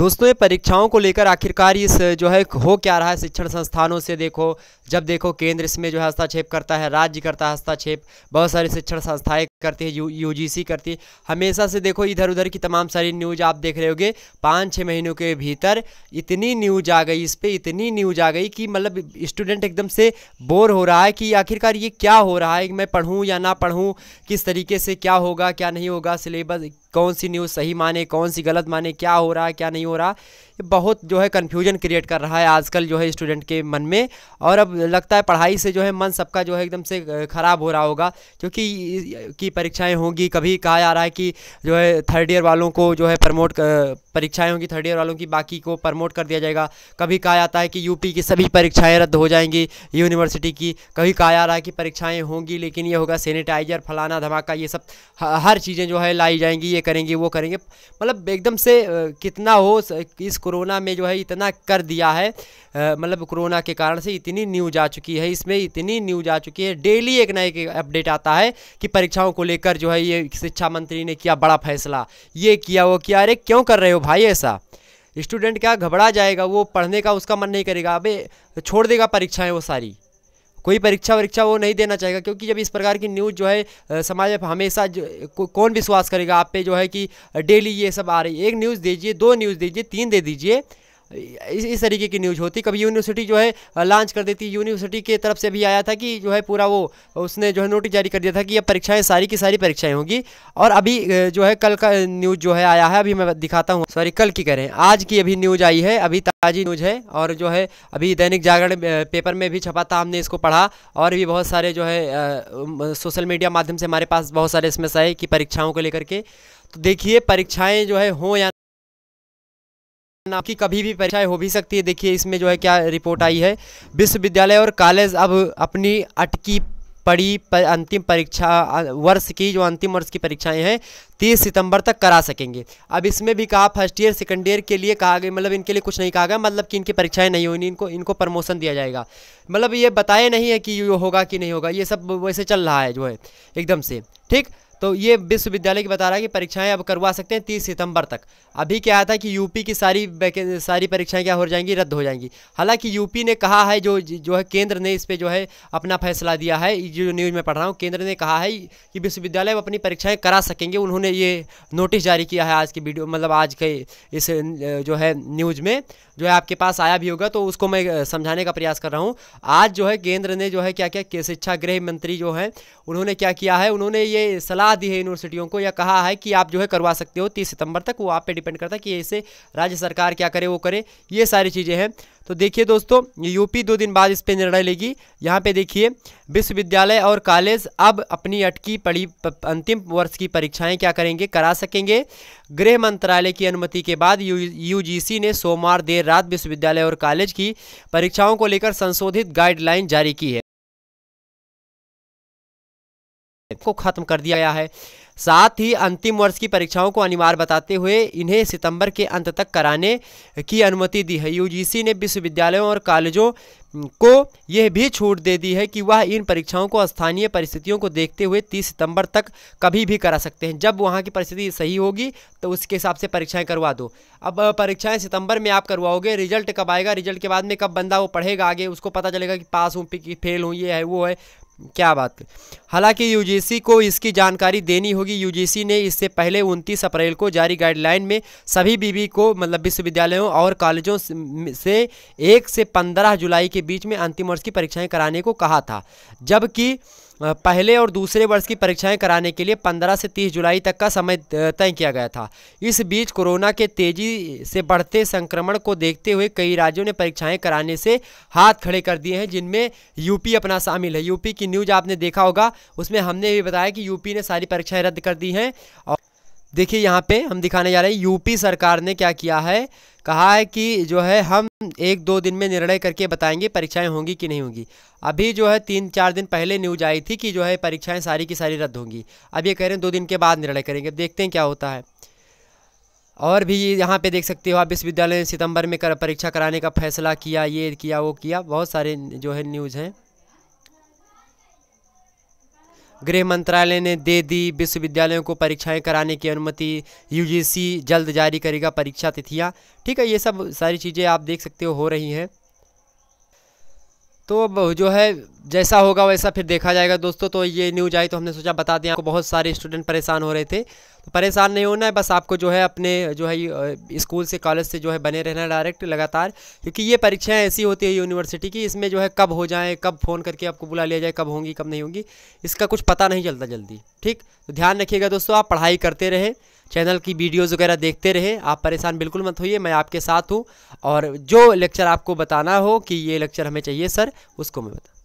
दोस्तों ये परीक्षाओं को लेकर आखिरकार इस जो है हो क्या रहा है शिक्षण संस्थानों से देखो जब देखो केंद्र इसमें जो है हस्ताक्षेप करता है राज्य करता है हस्ताक्षेप बहुत सारी शिक्षण संस्थाएं करती है यू यू करती है हमेशा से देखो इधर उधर की तमाम सारी न्यूज आप देख रहे होगे पाँच छः महीनों के भीतर इतनी न्यूज आ गई इस पर इतनी न्यूज आ गई कि मतलब स्टूडेंट एकदम से बोर हो रहा है कि आखिरकार ये क्या हो रहा है मैं पढ़ूँ या ना पढ़ूँ किस तरीके से क्या होगा क्या नहीं होगा सिलेबस कौन सी न्यूज़ सही माने कौन सी गलत माने क्या हो रहा है क्या नहीं हो रहा ये बहुत जो है कन्फ्यूजन क्रिएट कर रहा है आजकल जो है स्टूडेंट के मन में और अब लगता है पढ़ाई से जो है मन सबका जो है एकदम से ख़राब हो रहा होगा क्योंकि की परीक्षाएं होंगी कभी कहा जा रहा है कि जो है थर्ड ईयर वालों को जो है प्रमोट परीक्षाएँ होंगी थर्ड ईयर वालों की बाकी को प्रमोट कर दिया जाएगा कभी कहा जाता है कि यूपी की सभी परीक्षाएँ रद्द हो जाएंगी यूनिवर्सिटी की कभी कहा जा रहा है कि परीक्षाएँ होंगी लेकिन ये होगा सैनिटाइजर फलाना धमाका ये सब हर चीज़ें जो है लाई जाएंगी ये करेंगे वो करेंगे मतलब एकदम से कितना हो इस कोरोना में जो है इतना कर दिया है मतलब कोरोना के कारण से इतनी न्यूज आ चुकी है इसमें इतनी न्यूज आ चुकी है डेली एक ना एक अपडेट आता है कि परीक्षाओं को लेकर जो है ये शिक्षा मंत्री ने किया बड़ा फैसला ये किया वो किया अरे क्यों कर रहे हो भाई ऐसा स्टूडेंट क्या घबरा जाएगा वो पढ़ने का उसका मन नहीं करेगा अबे छोड़ देगा परीक्षाएं वो सारी कोई परीक्षा वरीक्षा वो नहीं देना चाहेगा क्योंकि जब इस प्रकार की न्यूज़ जो है समाज में हमेशा को, कौन विश्वास करेगा आप पे जो है कि डेली ये सब आ रही है एक न्यूज़ दीजिए दो न्यूज़ दीजिए तीन दे दीजिए इस इस तरीके की न्यूज़ होती कभी यूनिवर्सिटी जो है लॉन्च कर देती यूनिवर्सिटी के तरफ से भी आया था कि जो है पूरा वो उसने जो है नोटिस जारी कर दिया था कि अब परीक्षाएं सारी की सारी परीक्षाएं होंगी और अभी जो है कल का न्यूज़ जो है आया है अभी मैं दिखाता हूँ सॉरी कल की करें आज की अभी न्यूज़ आई है अभी ताज़ी न्यूज़ है और जो है अभी दैनिक जागरण पेपर में भी छपा था हमने इसको पढ़ा और भी बहुत सारे जो है सोशल मीडिया माध्यम से हमारे पास बहुत सारे इसमें आए कि परीक्षाओं को लेकर के तो देखिए परीक्षाएँ जो है हों या नाम की कभी भी परीक्षाएं हो भी सकती है देखिए इसमें जो है क्या रिपोर्ट आई है विश्वविद्यालय और कॉलेज अब अपनी अटकी पड़ी पर अंतिम परीक्षा वर्ष की जो अंतिम वर्ष की परीक्षाएं हैं तीस सितंबर तक करा सकेंगे अब इसमें भी कहा फर्स्ट ईयर सेकेंड ईयर के लिए कहा गया मतलब इनके लिए कुछ नहीं कहा गया मतलब कि इनकी परीक्षाएं नहीं होनी इनको इनको प्रमोशन दिया जाएगा मतलब ये बताया नहीं है कि ये होगा कि नहीं होगा ये सब वैसे चल रहा है जो है एकदम से ठीक तो ये विश्वविद्यालय की बता रहा है कि परीक्षाएं अब करवा सकते हैं तीस सितंबर तक अभी क्या था कि यूपी की सारी सारी परीक्षाएं क्या हो जाएंगी रद्द हो जाएंगी हालांकि यूपी ने कहा है जो जो है केंद्र ने इस पर जो है अपना फैसला दिया है जो न्यूज़ में पढ़ रहा हूँ केंद्र ने कहा है कि विश्वविद्यालय अपनी परीक्षाएँ करा सकेंगे उन्होंने ये नोटिस जारी किया है आज की वीडियो मतलब आज के इस जो है न्यूज़ में जो है आपके पास आया भी होगा तो उसको मैं समझाने का प्रयास कर रहा हूँ आज जो है केंद्र ने जो है क्या क्या शिक्षा गृह मंत्री जो है उन्होंने क्या किया है उन्होंने ये सलाह दी है यूनिवर्सिटियों को या कहा है कि आप जो है करवा सकते हो तीस सितंबर तक वो आप पे डिपेंड करता है कि इसे राज्य सरकार क्या करे वो करे ये सारी चीज़ें हैं तो देखिए दोस्तों यूपी दो दिन बाद इस पर निर्णय लेगी यहाँ पे देखिए विश्वविद्यालय और कॉलेज अब अपनी अटकी पड़ी अंतिम वर्ष की परीक्षाएं क्या करेंगे करा सकेंगे गृह मंत्रालय की अनुमति के बाद यू, यूजीसी ने सोमवार देर रात विश्वविद्यालय और कॉलेज की परीक्षाओं को लेकर संशोधित गाइडलाइन जारी की है को खत्म कर दिया गया है साथ ही अंतिम वर्ष की परीक्षाओं को अनिवार्य बताते हुए इन्हें सितंबर के अंत तक कराने की अनुमति दी है यूजीसी ने विश्वविद्यालयों और कॉलेजों को यह भी छूट दे दी है कि वह इन परीक्षाओं को स्थानीय परिस्थितियों को देखते हुए 30 सितंबर तक कभी भी करा सकते हैं जब वहां की परिस्थिति सही होगी तो उसके हिसाब से परीक्षाएं करवा दो अब परीक्षाएं सितंबर में आप करवाओगे रिजल्ट कब आएगा रिजल्ट के बाद में कब बंदा वो पढ़ेगा आगे उसको पता चलेगा कि पास हूँ फेल हूँ ये है वो है क्या बात हालांकि यूजीसी को इसकी जानकारी देनी होगी यूजीसी ने इससे पहले 29 अप्रैल को जारी गाइडलाइन में सभी बीबी को मतलब विश्वविद्यालयों और कॉलेजों से एक से पंद्रह जुलाई के बीच में अंतिम वर्ष की परीक्षाएं कराने को कहा था जबकि पहले और दूसरे वर्ष की परीक्षाएं कराने के लिए 15 से 30 जुलाई तक का समय तय किया गया था इस बीच कोरोना के तेजी से बढ़ते संक्रमण को देखते हुए कई राज्यों ने परीक्षाएं कराने से हाथ खड़े कर दिए हैं जिनमें यूपी अपना शामिल है यूपी की न्यूज आपने देखा होगा उसमें हमने भी बताया कि यूपी ने सारी परीक्षाएं रद्द कर दी हैं और देखिए यहाँ पे हम दिखाने जा रहे हैं यूपी सरकार ने क्या किया है कहा है कि जो है हम एक दो दिन में निर्णय करके बताएंगे परीक्षाएं होंगी कि नहीं होंगी अभी जो है तीन चार दिन पहले न्यूज आई थी कि जो है परीक्षाएं सारी की सारी रद्द होंगी अब ये कह रहे हैं दो दिन के बाद निर्णय करेंगे देखते हैं क्या होता है और भी यहाँ पे देख सकते हो आप विश्वविद्यालय ने सितंबर में कर, परीक्षा कराने का फैसला किया ये किया वो किया बहुत सारे जो है न्यूज़ हैं गृह मंत्रालय ने दे दी विश्वविद्यालयों को परीक्षाएं कराने की अनुमति यूजीसी जल्द जारी करेगा परीक्षा तिथियां ठीक है ये सब सारी चीज़ें आप देख सकते हो हो रही हैं तो अब जो है जैसा होगा वैसा फिर देखा जाएगा दोस्तों तो ये न्यूज आई तो हमने सोचा बता दिया आपको बहुत सारे स्टूडेंट परेशान हो रहे थे तो परेशान नहीं होना है बस आपको जो है अपने जो है स्कूल से कॉलेज से जो है बने रहना डायरेक्ट लगातार क्योंकि ये परीक्षाएं ऐसी होती है यूनिवर्सिटी की इसमें जो है कब हो जाए कब फ़ोन करके आपको बुला लिया जाए कब होंगी कब नहीं होंगी इसका कुछ पता नहीं चलता जल्दी ठीक तो ध्यान रखिएगा दोस्तों आप पढ़ाई करते रहें चैनल की वीडियोज़ वगैरह देखते रहे आप परेशान बिल्कुल मत होइए मैं आपके साथ हूँ और जो लेक्चर आपको बताना हो कि ये लेक्चर हमें चाहिए सर उसको मैं बता